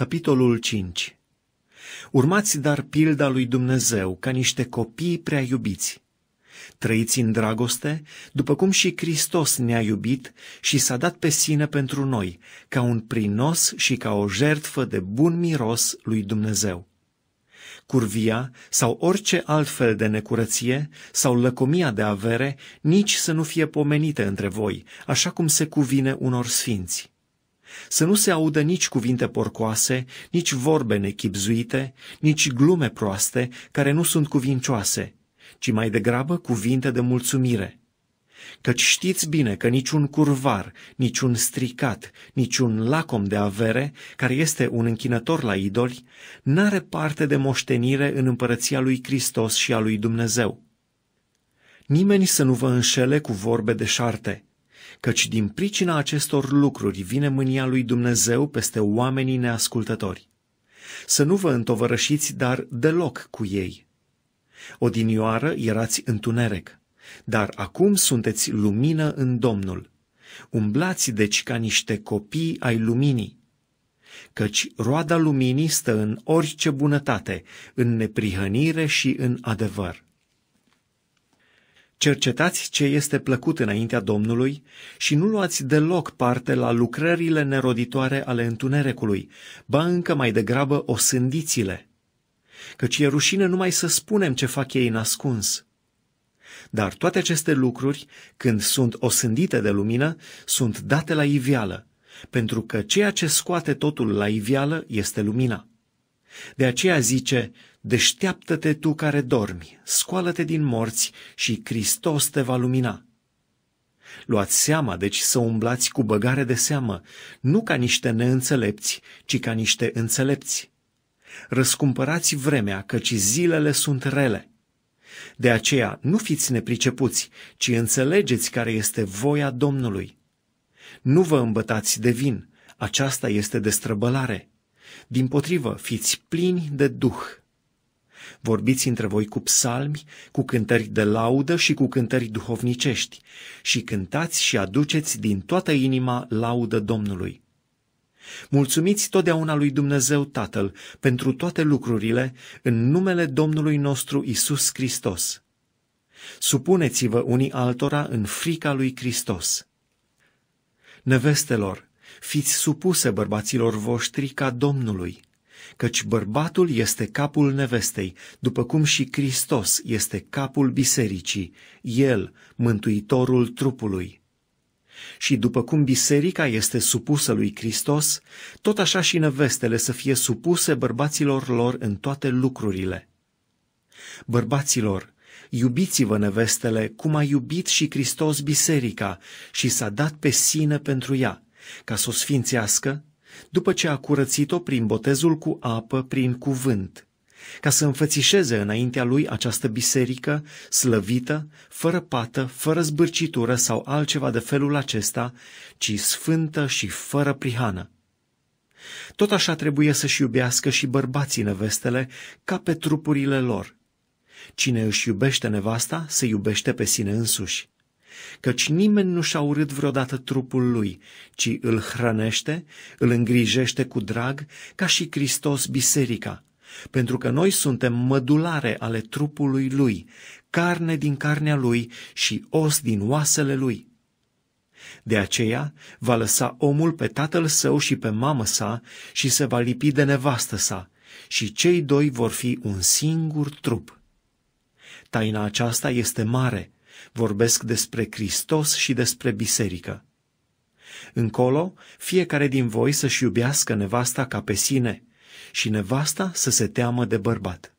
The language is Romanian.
Capitolul 5 Urmați dar pilda lui Dumnezeu ca niște copii prea iubiți. Trăiți în dragoste, după cum și Hristos ne-a iubit și s-a dat pe sine pentru noi, ca un prinos și ca o jertfă de bun miros lui Dumnezeu. Curvia sau orice fel de necurăție sau lăcomia de avere nici să nu fie pomenite între voi, așa cum se cuvine unor sfinți să nu se audă nici cuvinte porcoase, nici vorbe nechipzuite, nici glume proaste care nu sunt cuvincioase, ci mai degrabă cuvinte de mulțumire. Căci știți bine că niciun curvar, niciun stricat, niciun lacom de avere, care este un închinător la idoli, n-are parte de moștenire în împărăția lui Hristos și a lui Dumnezeu. Nimeni să nu vă înșele cu vorbe de șarte, căci din pricina acestor lucruri vine mânia lui Dumnezeu peste oamenii neascultători. Să nu vă întovărășiți, dar deloc cu ei. Odinioară erați întuneric, dar acum sunteți lumină în Domnul. Umblați deci ca niște copii ai luminii, căci roada luminii stă în orice bunătate, în neprihănire și în adevăr. Cercetați ce este plăcut înaintea Domnului și nu luați deloc parte la lucrările neroditoare ale întunericului, ba încă mai degrabă o sândiți-le. Căci e rușine numai să spunem ce fac ei nascuns. Dar toate aceste lucruri, când sunt osândite de lumină, sunt date la ivială, pentru că ceea ce scoate totul la ivială este lumina. De aceea zice, deșteaptă-te tu care dormi, scoală-te din morți și Hristos te va lumina. Luați seama, deci, să umblați cu băgare de seamă, nu ca niște neînțelepți, ci ca niște înțelepți. Răscumpărați vremea, căci zilele sunt rele. De aceea nu fiți nepricepuți, ci înțelegeți care este voia Domnului. Nu vă îmbătați de vin, aceasta este destrăbălare, din potrivă, fiți plini de Duh. Vorbiți între voi cu psalmi, cu cântări de laudă și cu cântări duhovnicești și cântați și aduceți din toată inima laudă Domnului. Mulțumiți totdeauna lui Dumnezeu Tatăl pentru toate lucrurile în numele Domnului nostru Isus Hristos. Supuneți-vă unii altora în frica lui Hristos. Nevestelor, Fiți supuse bărbaților voștri ca Domnului, căci bărbatul este capul nevestei, după cum și Hristos este capul bisericii, El, mântuitorul trupului. Și după cum biserica este supusă lui Hristos, tot așa și nevestele să fie supuse bărbaților lor în toate lucrurile. Bărbaților, iubiți-vă nevestele cum a iubit și Hristos biserica și s-a dat pe sine pentru ea, ca să o sfințească, după ce a curățit-o prin botezul cu apă, prin cuvânt, ca să înfățișeze înaintea lui această biserică slăvită, fără pată, fără zbârcitură sau altceva de felul acesta, ci sfântă și fără prihană. Tot așa trebuie să-și iubească și bărbații nevestele ca pe trupurile lor. Cine își iubește nevasta, se iubește pe sine însuși căci nimeni nu și-a urât vreodată trupul lui, ci îl hrănește, îl îngrijește cu drag, ca și Hristos biserica, pentru că noi suntem mădulare ale trupului lui, carne din carnea lui și os din oasele lui. De aceea va lăsa omul pe tatăl său și pe mamă sa și se va lipi de nevastă sa, și cei doi vor fi un singur trup. Taina aceasta este mare, vorbesc despre Hristos și despre biserică. Încolo, fiecare din voi să-și iubească nevasta ca pe sine și nevasta să se teamă de bărbat.